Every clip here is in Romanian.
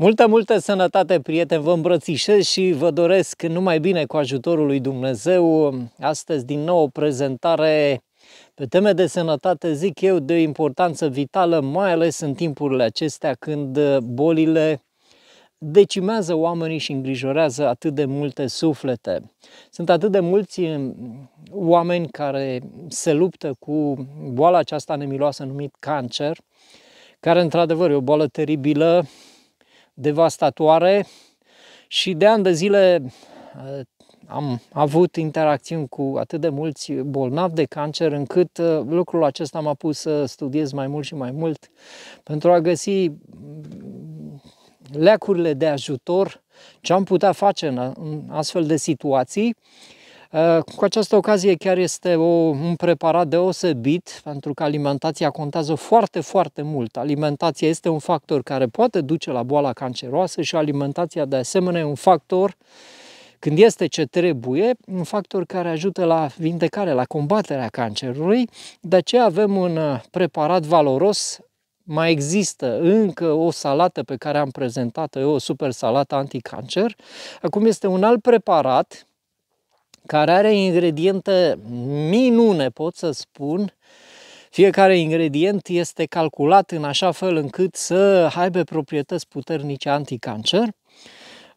Multă, multă sănătate, prieteni! Vă îmbrățișez și vă doresc numai bine cu ajutorul lui Dumnezeu. Astăzi, din nou, o prezentare pe teme de sănătate, zic eu, de importanță vitală, mai ales în timpurile acestea când bolile decimează oamenii și îngrijorează atât de multe suflete. Sunt atât de mulți mm, oameni care se luptă cu boala aceasta nemiloasă numit cancer, care într-adevăr e o boală teribilă, devastatoare și de ani de zile uh, am avut interacțiuni cu atât de mulți bolnavi de cancer încât uh, lucrul acesta m-a pus să studiez mai mult și mai mult pentru a găsi mm, leacurile de ajutor, ce am putea face în astfel de situații Ă, cu această ocazie chiar este o, un preparat deosebit, pentru că alimentația contează foarte, foarte mult. Alimentația este un factor care poate duce la boala canceroasă și alimentația de asemenea e un factor când este ce trebuie, un factor care ajută la vindecare, la combaterea cancerului. De aceea avem un ă, preparat valoros mai există încă o salată pe care am prezentat-o eu, o super salată anticancer. Acum este un alt preparat care are ingrediente minune, pot să spun. Fiecare ingredient este calculat în așa fel încât să aibă proprietăți puternice anticancer.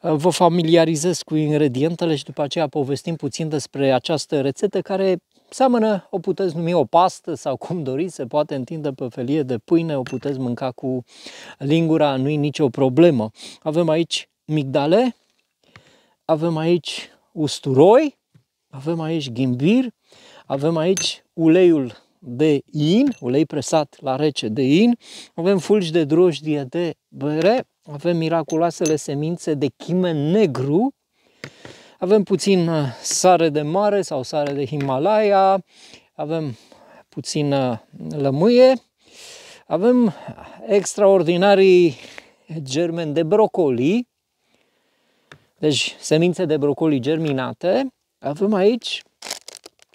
Vă familiarizez cu ingredientele și după aceea povestim puțin despre această rețetă care seamănă, o puteți numi o pastă sau cum doriți, se poate întinde pe felie de pâine, o puteți mânca cu lingura, nu-i nicio problemă. Avem aici migdale, avem aici usturoi, avem aici ghimbir, avem aici uleiul de in, ulei presat la rece de in, avem fulgi de drojdie de bere, avem miraculoasele semințe de chimen negru, avem puțin uh, sare de mare sau sare de Himalaya, avem puțin uh, lămâie, avem extraordinarii germeni de brocoli, deci semințe de brocoli germinate, avem aici,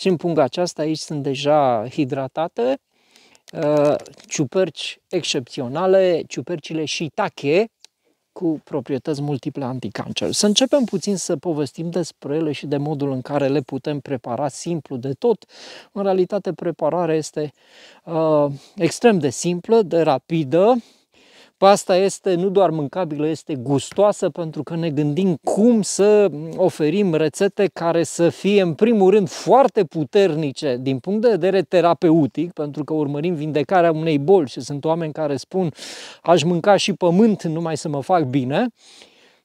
în punga aceasta, aici sunt deja hidratate, uh, ciuperci excepționale, ciupercile și tache cu proprietăți multiple anticancer. Să începem puțin să povestim despre ele și de modul în care le putem prepara simplu de tot. În realitate, prepararea este uh, extrem de simplă, de rapidă, Pasta este nu doar mâncabilă, este gustoasă pentru că ne gândim cum să oferim rețete care să fie în primul rând foarte puternice din punct de vedere terapeutic, pentru că urmărim vindecarea unei boli și sunt oameni care spun aș mânca și pământ numai să mă fac bine,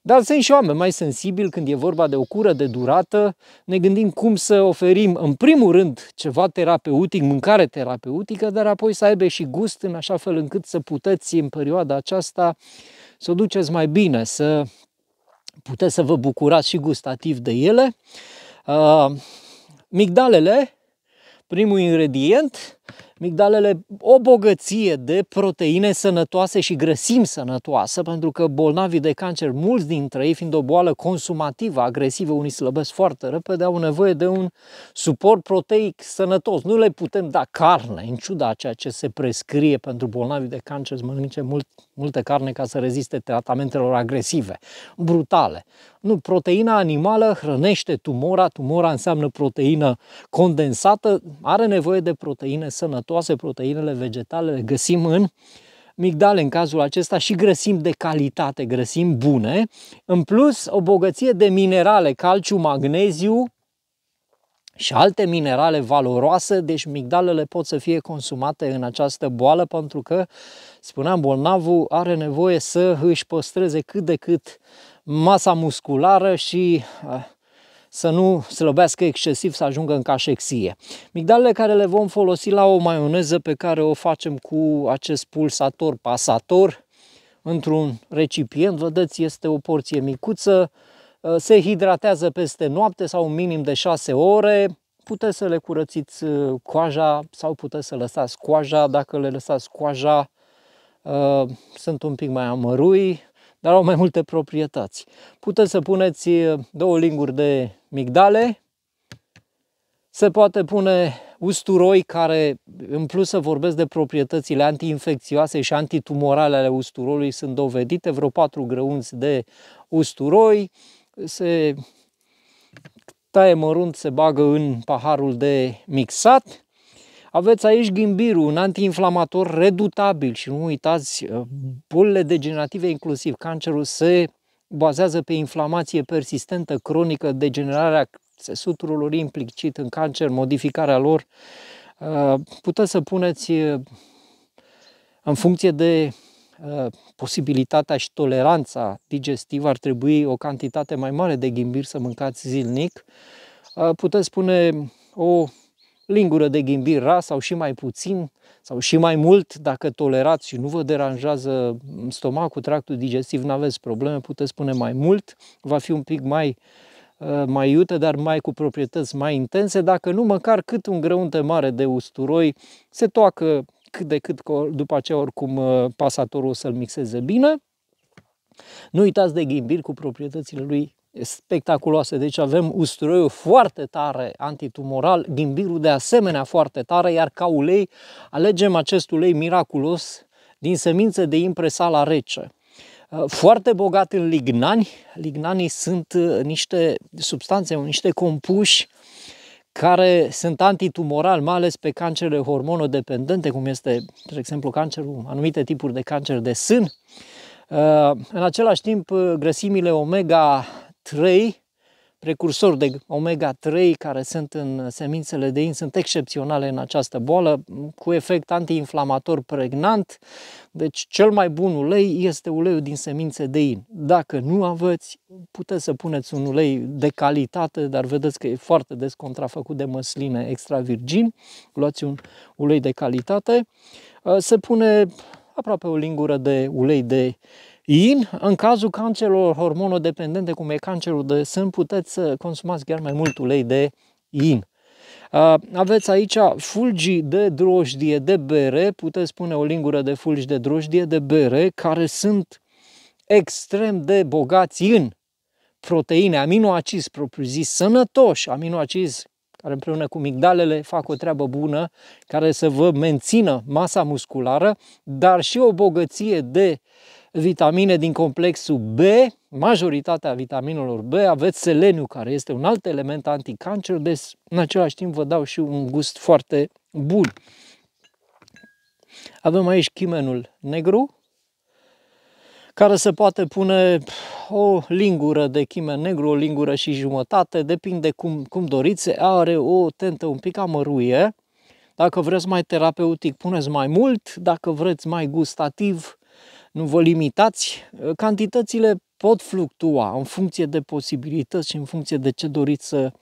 dar sunt și oameni mai sensibili când e vorba de o cură de durată. Ne gândim cum să oferim, în primul rând, ceva terapeutic, mâncare terapeutică, dar apoi să aibă și gust în așa fel încât să puteți în perioada aceasta să o duceți mai bine, să puteți să vă bucurați și gustativ de ele. Uh, migdalele, primul ingredient, Migdalele o bogăție de proteine sănătoase și grăsimi sănătoase, pentru că bolnavii de cancer, mulți dintre ei, fiind o boală consumativă, agresivă, unii slăbesc foarte repede, au nevoie de un suport proteic sănătos. Nu le putem da carne, în ciuda a ceea ce se prescrie pentru bolnavii de cancer, să mănânce mult, multă carne ca să reziste tratamentelor agresive, brutale. Nu, proteina animală hrănește tumora, tumora înseamnă proteină condensată, are nevoie de proteine sănătoase fructoase, proteinele vegetale, le găsim în migdale în cazul acesta și grăsim de calitate, grăsim bune, în plus o bogăție de minerale, calciu, magneziu și alte minerale valoroase, deci migdalele pot să fie consumate în această boală pentru că, spuneam, bolnavul are nevoie să își păstreze cât de cât masa musculară și eh, să nu slăbească excesiv, să ajungă în cașexie. Migdalele care le vom folosi la o maioneză pe care o facem cu acest pulsator pasator într-un recipient, vedeți, este o porție micuță, uh, se hidratează peste noapte sau un minim de 6 ore, puteți să le curățiți uh, coaja sau puteți să lăsați coaja, dacă le lăsați coaja uh, sunt un pic mai amărui, dar au mai multe proprietăți. Puteți să puneți eh, două linguri de migdale, se poate pune usturoi care, în plus să vorbesc de proprietățile antiinfecțioase și antitumorale ale usturoiului, sunt dovedite, vreo patru grăunți de usturoi, se taie mărunt, se bagă în paharul de mixat, aveți aici ghimbirul, un antiinflamator redutabil și nu uitați, uh, bolile degenerative, inclusiv cancerul, se bazează pe inflamație persistentă, cronică, degenerarea țesuturilor implicit în cancer, modificarea lor. Uh, puteți să puneți uh, în funcție de posibilitatea și toleranța digestivă, ar trebui o cantitate mai mare de ghimbir să mâncați zilnic. Puteți pune o lingură de ghimbir sau și mai puțin sau și mai mult, dacă tolerați și nu vă deranjează stomacul, tractul digestiv, nu aveți probleme, puteți spune mai mult, va fi un pic mai uh, mai iute, dar mai cu proprietăți mai intense, dacă nu măcar cât un grăunte mare de usturoi se toacă cât de cât, după aceea oricum uh, pasatorul o să-l mixeze bine. Nu uitați de ghimbir cu proprietățile lui spectaculoase. Deci avem usturoiul foarte tare antitumoral, ghimbirul de asemenea foarte tare, iar ca ulei alegem acest ulei miraculos din semințe de impresala rece. Uh, foarte bogat în lignani. Lignanii sunt uh, niște substanțe, niște compuși care sunt antitumoral, mai ales pe cancerele hormonodependente, cum este, de exemplu, cancerul, anumite tipuri de cancer de sân. Uh, în același timp, grăsimile omega 3, precursori de omega-3 care sunt în semințele de in sunt excepționale în această boală, cu efect antiinflamator pregnant. Deci cel mai bun ulei este uleiul din semințe de in. Dacă nu aveți, puteți să puneți un ulei de calitate, dar vedeți că e foarte des contrafăcut de măsline extra virgin. Luați un ulei de calitate. Se pune aproape o lingură de ulei de In, în cazul cancerelor hormonodependente, cum e cancerul de sân, puteți să consumați chiar mai mult ulei de in. Aveți aici fulgi de drojdie, de bere, puteți pune o lingură de fulgi de drojdie, de bere, care sunt extrem de bogați în proteine, aminoacizi propriu-zis, sănătoși aminoacizi, care împreună cu migdalele fac o treabă bună, care să vă mențină masa musculară, dar și o bogăție de uh, vitamine din complexul B, majoritatea vitaminelor B, aveți seleniu, care este un alt element anticancer, deci în același timp vă dau și un gust foarte bun. Avem aici chimenul negru, care se poate pune o lingură de chimen negru, o lingură și jumătate, depinde cum, cum doriți, are o tentă un pic amăruie. Dacă vreți mai terapeutic, puneți mai mult, dacă vreți mai gustativ, nu vă limitați. Cantitățile pot fluctua în funcție de posibilități și în funcție de ce doriți să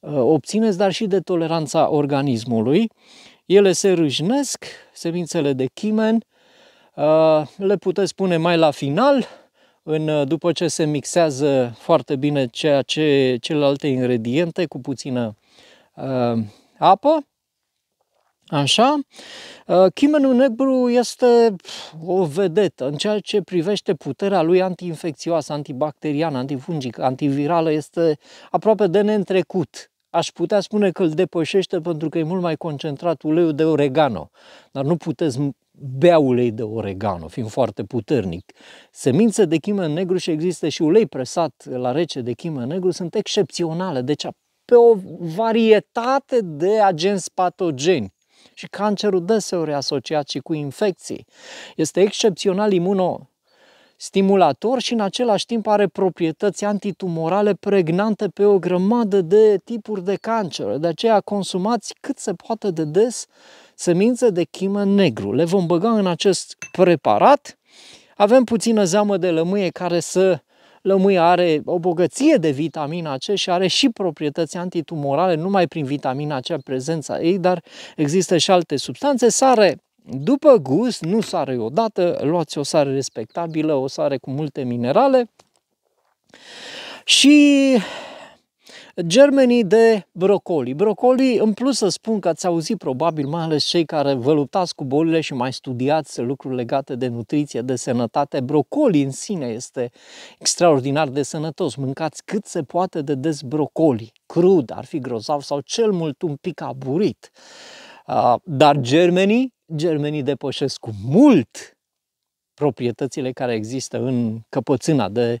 uh, obțineți, dar și de toleranța organismului. Ele se râșnesc, semințele de chimen, uh, le puteți pune mai la final, în, uh, după ce se mixează foarte bine ceea ce celelalte ingrediente cu puțină uh, apă Așa? Chimenul ă, negru este o vedetă în ceea ce privește puterea lui antiinfecțioasă, antibacteriană, antifungică, antivirală, este aproape de neîntrecut. Aș putea spune că îl depășește pentru că e mult mai concentrat uleiul de oregano, dar nu puteți bea ulei de oregano, fiind foarte puternic. Semințe de chimen negru și există și ulei presat la rece de chimen negru sunt excepționale, deci pe o varietate de agenți patogeni și cancerul deseori asociat și cu infecții. Este excepțional imunostimulator și în același timp are proprietăți antitumorale pregnante pe o grămadă de tipuri de cancer. De aceea consumați cât se poate de des semințe de chimă negru. Le vom băga în acest preparat. Avem puțină zeamă de lămâie care să Lămâia are o bogăție de vitamina C și are și proprietăți antitumorale, numai prin vitamina C prezența ei, dar există și alte substanțe. Sare după gust, nu sare odată, luați o sare respectabilă, o sare cu multe minerale și germenii de brocoli. Brocoli, în plus să spun că ați auzit probabil, mai ales cei care vă luptați cu bolile și mai studiați lucruri legate de nutriție, de sănătate, brocoli în sine este extraordinar de sănătos. Mâncați cât se poate de des brocoli, crud, ar fi grozav sau cel mult un pic aburit. Dar germenii, germenii depășesc cu mult proprietățile care există în căpățâna de uh,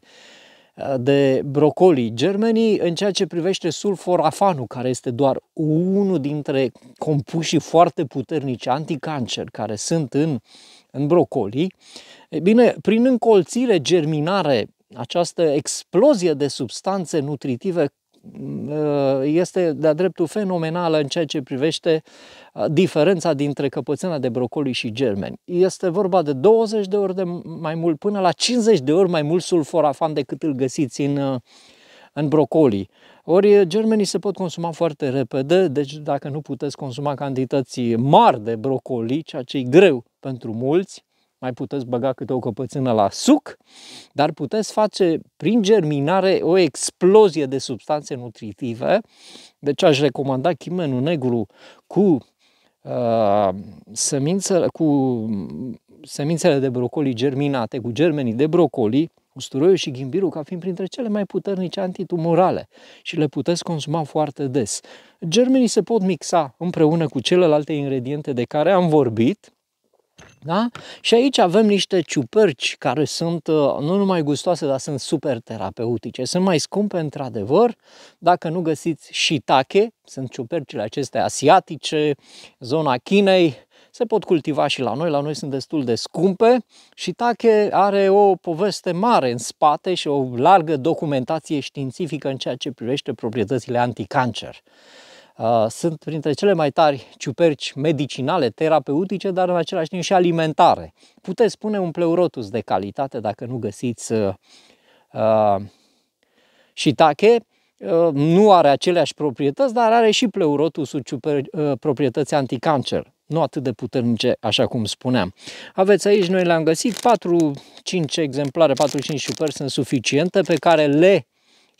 de brocoli germenii în ceea ce privește sulforafanul, care este doar unul dintre compușii foarte puternici anticancer care sunt în, în brocoli. E bine, prin încolțire germinare, această explozie de substanțe nutritive Mm, uh, este de-a dreptul fenomenală în ceea ce privește uh, diferența dintre căpățâna de brocoli și germeni. Este vorba de 20 de ori de mai mult până la 50 de ori mai mult sulforafan decât îl găsiți în, uh, în brocoli. Ori germenii se pot consuma foarte repede, deci dacă nu puteți consuma cantități mari de brocoli, ceea ce e greu pentru mulți, mai puteți băga câte o căpățână la suc, dar puteți face prin germinare o explozie de substanțe nutritive. Deci aș recomanda chimenul negru cu uh, semințele, cu semințele de brocoli germinate, cu germenii de brocoli, usturoiul și ghimbirul ca fiind printre cele mai puternice antitumorale și le puteți consuma foarte des. Germenii se pot mixa împreună cu celelalte ingrediente de care am vorbit, da? Și aici avem niște ciuperci care sunt uh, nu numai gustoase, dar sunt super terapeutice. Sunt mai scumpe, într-adevăr, dacă nu găsiți shiitake, sunt ciupercile acestea asiatice, zona Chinei, se pot cultiva și la noi, la noi sunt destul de scumpe și Tache are o poveste mare în spate și o largă documentație științifică în ceea ce privește proprietățile anticancer. Uh, sunt printre cele mai tari ciuperci medicinale, terapeutice, dar în același timp și alimentare. Puteți spune un pleurotus de calitate dacă nu găsiți uh, uh tache. Uh, nu are aceleași proprietăți, dar are și pleurotusul ciuper, uh, proprietăți anticancer. Nu atât de puternice, așa cum spuneam. Aveți aici, noi le-am găsit, 4-5 exemplare, 4-5 ciuperci sunt suficiente pe care le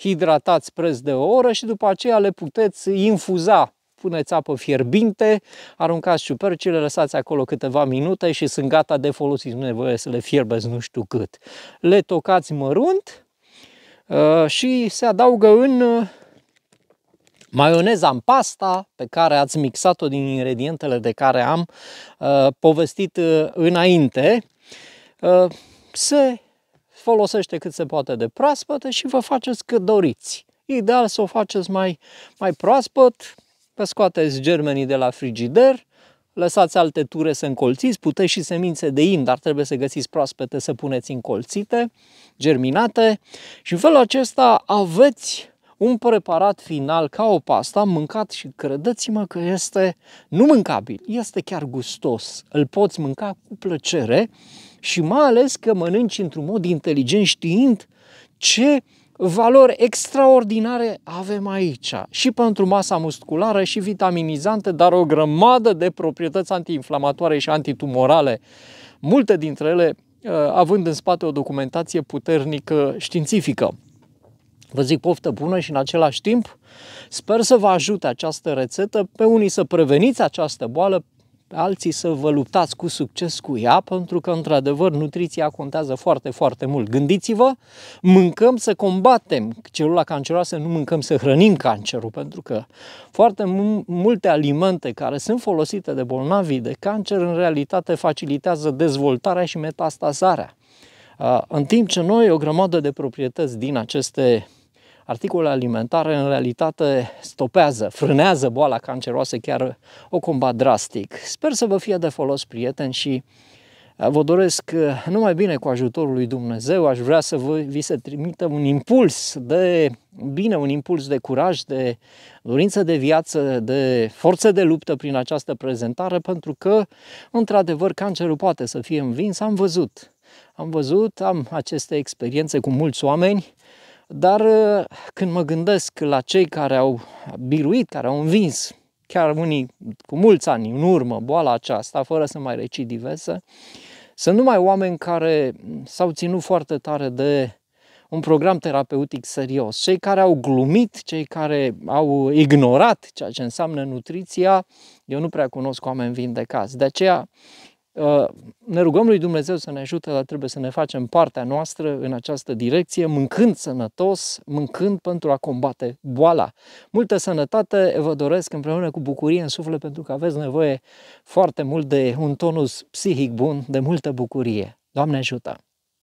hidratați preț de o oră și după aceea le puteți infuza puneți apă fierbinte, aruncați ciupercile, lăsați acolo câteva minute și sunt gata de folosit. Nu nevoie să le fierbeți nu știu cât. Le tocați mărunt uh, și se adaugă în uh, maioneza în pasta pe care ați mixat-o din ingredientele de care am uh, povestit înainte. Se folosește cât se poate de proaspătă și vă faceți cât doriți. Ideal să o faceți mai, mai proaspăt, vă scoateți germenii de la frigider, lăsați alte ture să încolțiți, puteți și semințe de in, dar trebuie să găsiți proaspete să puneți încolțite, germinate și în felul acesta aveți un preparat final ca o pasta, mâncat și credeți-mă că este nu mâncabil, este chiar gustos. Îl poți mânca cu plăcere și mai ales că mănânci într-un mod inteligent știind ce valori extraordinare avem aici și pentru masa musculară și vitaminizante, dar o grămadă de proprietăți antiinflamatoare și antitumorale, multe dintre ele uh, având în spate o documentație puternică științifică. Vă zic poftă bună și în același timp sper să vă ajute această rețetă pe unii să preveniți această boală, alții să vă luptați cu succes cu ea, pentru că, într-adevăr, nutriția contează foarte, foarte mult. Gândiți-vă, mâncăm să combatem celula canceroasă, nu mâncăm să hrănim cancerul, pentru că foarte multe alimente care sunt folosite de bolnavii de cancer, în realitate, facilitează dezvoltarea și metastazarea. În timp ce noi, o grămadă de proprietăți din aceste articolele alimentare în realitate stopează, frânează boala canceroasă, chiar o combat drastic. Sper să vă fie de folos, prieteni, și uh, vă doresc uh, numai bine cu ajutorul lui Dumnezeu. Aș vrea să vă, vi se trimită un impuls de bine, un impuls de curaj, de dorință de viață, de forță de luptă prin această prezentare, pentru că, într-adevăr, cancerul poate să fie învins. Am văzut am văzut, am aceste experiențe cu mulți oameni dar uh, când mă gândesc la cei care au biruit, care au învins, chiar unii cu mulți ani în urmă, boala aceasta, fără să mai recidiveze, sunt numai oameni care s-au ținut foarte tare de un program terapeutic serios. Cei care au glumit, cei care au ignorat ceea ce înseamnă nutriția, eu nu prea cunosc oameni vindecați. De aceea Uh, ne rugăm lui Dumnezeu să ne ajute, dar trebuie să ne facem partea noastră în această direcție, mâncând sănătos, mâncând pentru a combate boala. Multă sănătate vă doresc împreună cu bucurie în suflet, pentru că aveți nevoie foarte mult de un tonus psihic bun, de multă bucurie. Doamne ajută!